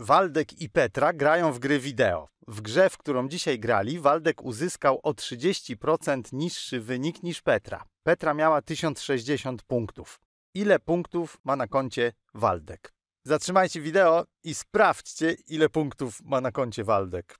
Waldek i Petra grają w gry wideo. W grze, w którą dzisiaj grali, Waldek uzyskał o 30% niższy wynik niż Petra. Petra miała 1060 punktów. Ile punktów ma na koncie Waldek? Zatrzymajcie wideo i sprawdźcie, ile punktów ma na koncie Waldek.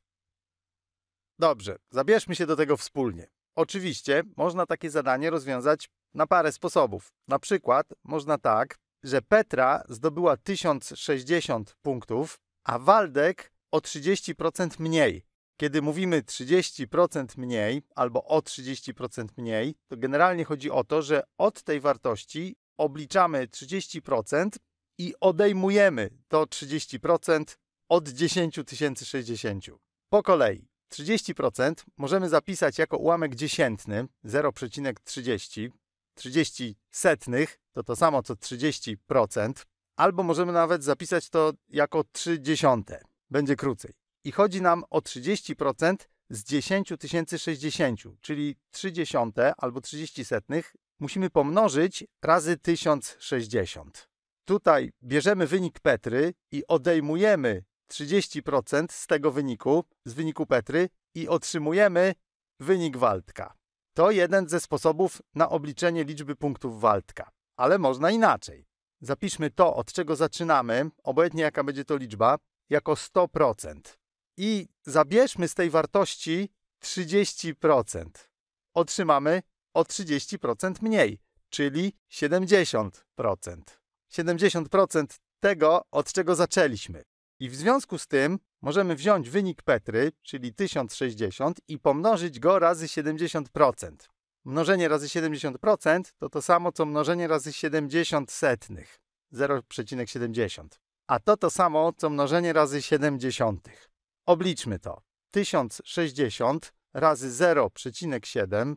Dobrze, zabierzmy się do tego wspólnie. Oczywiście można takie zadanie rozwiązać na parę sposobów. Na przykład można tak, że Petra zdobyła 1060 punktów, a Waldek o 30% mniej. Kiedy mówimy 30% mniej albo o 30% mniej, to generalnie chodzi o to, że od tej wartości obliczamy 30% i odejmujemy to 30% od 10 060. Po kolei 30% możemy zapisać jako ułamek dziesiętny 0,30. 30 setnych to to samo co 30%, albo możemy nawet zapisać to jako 30. dziesiąte. Będzie krócej. I chodzi nam o 30% z 10 060, czyli 3 dziesiąte albo 30 setnych musimy pomnożyć razy 1060. Tutaj bierzemy wynik Petry i odejmujemy 30% z tego wyniku, z wyniku Petry i otrzymujemy wynik Waldka. To jeden ze sposobów na obliczenie liczby punktów Waldka, ale można inaczej. Zapiszmy to, od czego zaczynamy, obojętnie jaka będzie to liczba, jako 100%. I zabierzmy z tej wartości 30%. Otrzymamy o 30% mniej, czyli 70%. 70% tego, od czego zaczęliśmy. I w związku z tym możemy wziąć wynik Petry, czyli 1060 i pomnożyć go razy 70% mnożenie razy 70% to to samo, co mnożenie razy 70 setnych. 0,70. A to to samo, co mnożenie razy 70. Obliczmy to. 1060 razy 0,7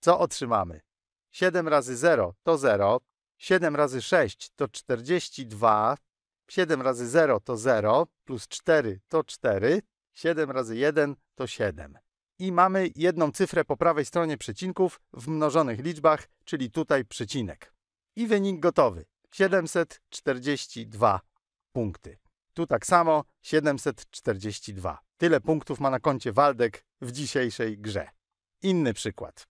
co otrzymamy? 7 razy 0 to 0, 7 razy 6 to 42, 7 razy 0 to 0, plus 4 to 4, 7 razy 1 to 7 i mamy jedną cyfrę po prawej stronie przecinków w mnożonych liczbach, czyli tutaj przecinek. I wynik gotowy 742 punkty. Tu tak samo 742. Tyle punktów ma na koncie Waldek w dzisiejszej grze. Inny przykład.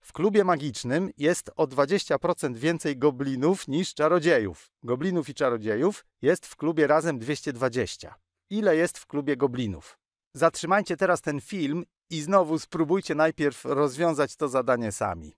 W klubie magicznym jest o 20% więcej goblinów niż czarodziejów. Goblinów i czarodziejów jest w klubie razem 220. Ile jest w klubie goblinów? Zatrzymajcie teraz ten film i znowu spróbujcie najpierw rozwiązać to zadanie sami.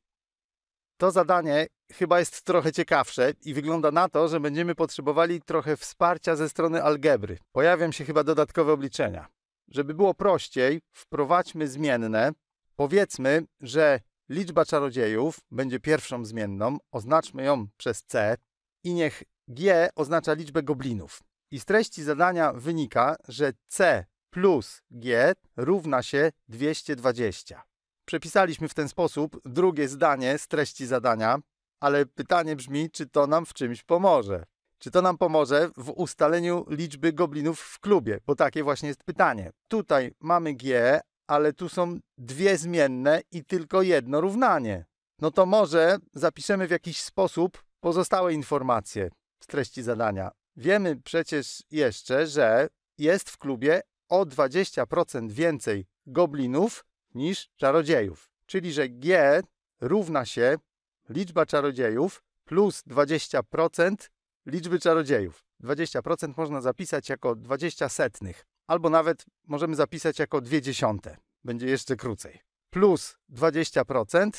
To zadanie chyba jest trochę ciekawsze i wygląda na to, że będziemy potrzebowali trochę wsparcia ze strony algebry. Pojawią się chyba dodatkowe obliczenia. Żeby było prościej, wprowadźmy zmienne. Powiedzmy, że liczba czarodziejów będzie pierwszą zmienną, oznaczmy ją przez C i niech G oznacza liczbę goblinów. I z treści zadania wynika, że C plus g równa się 220. Przepisaliśmy w ten sposób drugie zdanie z treści zadania, ale pytanie brzmi, czy to nam w czymś pomoże. Czy to nam pomoże w ustaleniu liczby goblinów w klubie? Bo takie właśnie jest pytanie. Tutaj mamy g, ale tu są dwie zmienne i tylko jedno równanie. No to może zapiszemy w jakiś sposób pozostałe informacje z treści zadania. Wiemy przecież jeszcze, że jest w klubie o 20% więcej goblinów niż czarodziejów. Czyli że G równa się liczba czarodziejów plus 20% liczby czarodziejów. 20% można zapisać jako 20 setnych, albo nawet możemy zapisać jako 2 dziesiąte. Będzie jeszcze krócej. Plus 20%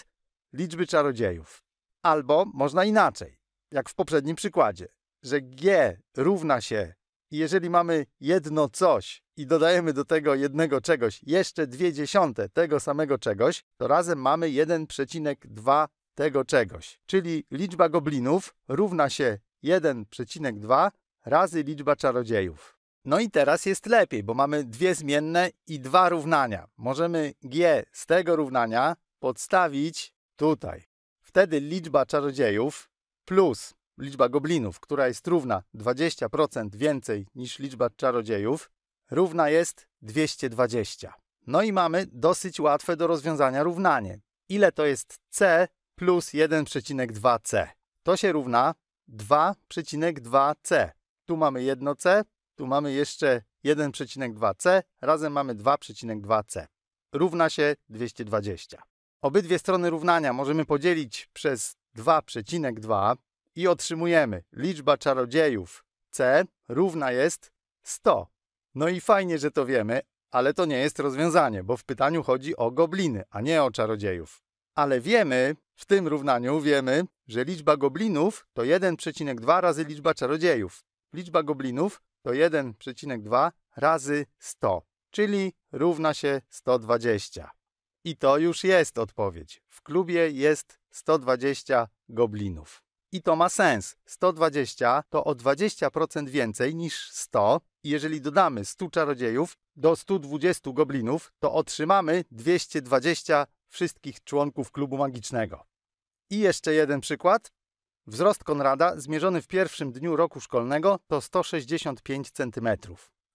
liczby czarodziejów. Albo można inaczej, jak w poprzednim przykładzie, że G równa się i jeżeli mamy jedno coś i dodajemy do tego jednego czegoś jeszcze dwie dziesiąte tego samego czegoś, to razem mamy 1,2 tego czegoś. Czyli liczba goblinów równa się 1,2 razy liczba czarodziejów. No i teraz jest lepiej, bo mamy dwie zmienne i dwa równania. Możemy g z tego równania podstawić tutaj. Wtedy liczba czarodziejów plus liczba goblinów, która jest równa 20% więcej niż liczba czarodziejów, równa jest 220. No i mamy dosyć łatwe do rozwiązania równanie. Ile to jest c plus 1,2c? To się równa 2,2c. Tu mamy jedno c, tu mamy jeszcze 1,2c, razem mamy 2,2c. Równa się 220. Obydwie strony równania możemy podzielić przez 2,2, i otrzymujemy liczba czarodziejów C równa jest 100. No i fajnie, że to wiemy, ale to nie jest rozwiązanie, bo w pytaniu chodzi o gobliny, a nie o czarodziejów. Ale wiemy, w tym równaniu wiemy, że liczba goblinów to 1,2 razy liczba czarodziejów. Liczba goblinów to 1,2 razy 100, czyli równa się 120. I to już jest odpowiedź. W klubie jest 120 goblinów. I to ma sens. 120 to o 20% więcej niż 100. I jeżeli dodamy 100 czarodziejów do 120 goblinów, to otrzymamy 220 wszystkich członków klubu magicznego. I jeszcze jeden przykład. Wzrost Konrada zmierzony w pierwszym dniu roku szkolnego to 165 cm.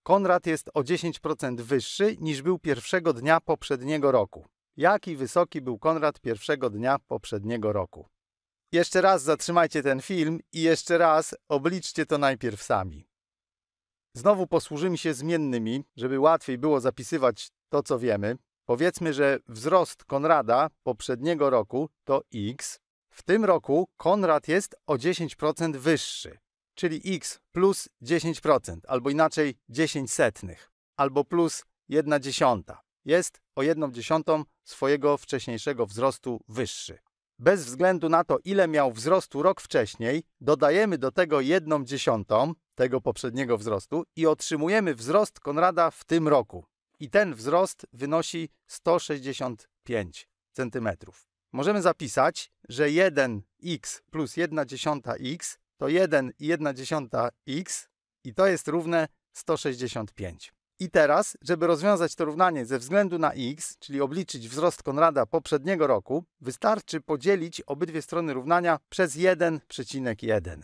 Konrad jest o 10% wyższy niż był pierwszego dnia poprzedniego roku. Jaki wysoki był Konrad pierwszego dnia poprzedniego roku? Jeszcze raz zatrzymajcie ten film i jeszcze raz obliczcie to najpierw sami. Znowu posłużymy się zmiennymi, żeby łatwiej było zapisywać to, co wiemy. Powiedzmy, że wzrost Konrada poprzedniego roku to x. W tym roku Konrad jest o 10% wyższy, czyli x plus 10%, albo inaczej 10 setnych, albo plus 1 dziesiąta. Jest o 1 dziesiątą swojego wcześniejszego wzrostu wyższy bez względu na to, ile miał wzrostu rok wcześniej, dodajemy do tego jedną dziesiątą tego poprzedniego wzrostu i otrzymujemy wzrost Konrada w tym roku. I ten wzrost wynosi 165 cm. Możemy zapisać, że 1x plus 1 dziesiąta x to 1 i 1 dziesiąta x i to jest równe 165. I teraz, żeby rozwiązać to równanie ze względu na x, czyli obliczyć wzrost Konrada poprzedniego roku, wystarczy podzielić obydwie strony równania przez 1,1.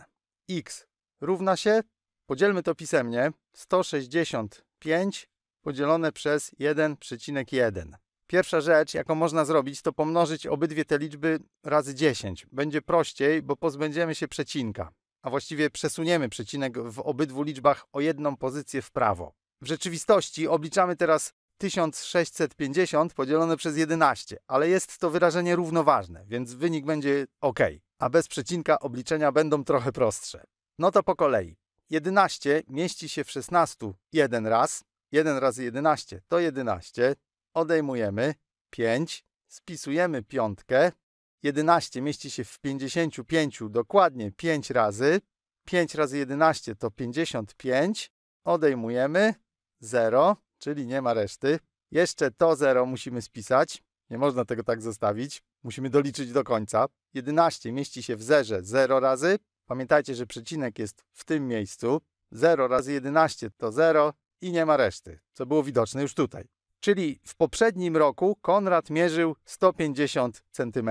x równa się, podzielmy to pisemnie, 165 podzielone przez 1,1. Pierwsza rzecz, jaką można zrobić, to pomnożyć obydwie te liczby razy 10. Będzie prościej, bo pozbędziemy się przecinka, a właściwie przesuniemy przecinek w obydwu liczbach o jedną pozycję w prawo. W rzeczywistości obliczamy teraz 1650 podzielone przez 11, ale jest to wyrażenie równoważne, więc wynik będzie ok, a bez przecinka obliczenia będą trochę prostsze. No to po kolei. 11 mieści się w 16 jeden raz, 1 razy 11 to 11, odejmujemy 5, spisujemy piątkę, 11 mieści się w 55 dokładnie 5 razy, 5 razy 11 to 55, odejmujemy, 0, czyli nie ma reszty. Jeszcze to 0 musimy spisać. Nie można tego tak zostawić. Musimy doliczyć do końca. 11 mieści się w zerze 0 razy. Pamiętajcie, że przecinek jest w tym miejscu. 0 razy 11 to 0 i nie ma reszty, co było widoczne już tutaj. Czyli w poprzednim roku Konrad mierzył 150 cm.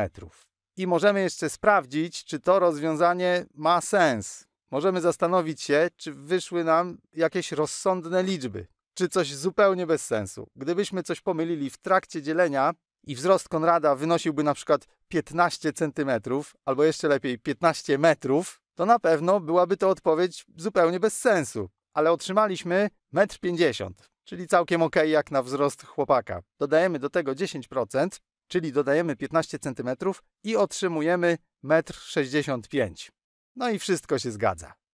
I możemy jeszcze sprawdzić, czy to rozwiązanie ma sens. Możemy zastanowić się, czy wyszły nam jakieś rozsądne liczby czy coś zupełnie bez sensu. Gdybyśmy coś pomylili w trakcie dzielenia i wzrost Konrada wynosiłby na przykład 15 centymetrów, albo jeszcze lepiej 15 metrów, to na pewno byłaby to odpowiedź zupełnie bez sensu. Ale otrzymaliśmy 1,50 m, czyli całkiem ok jak na wzrost chłopaka. Dodajemy do tego 10%, czyli dodajemy 15 cm i otrzymujemy 1,65 m. No i wszystko się zgadza.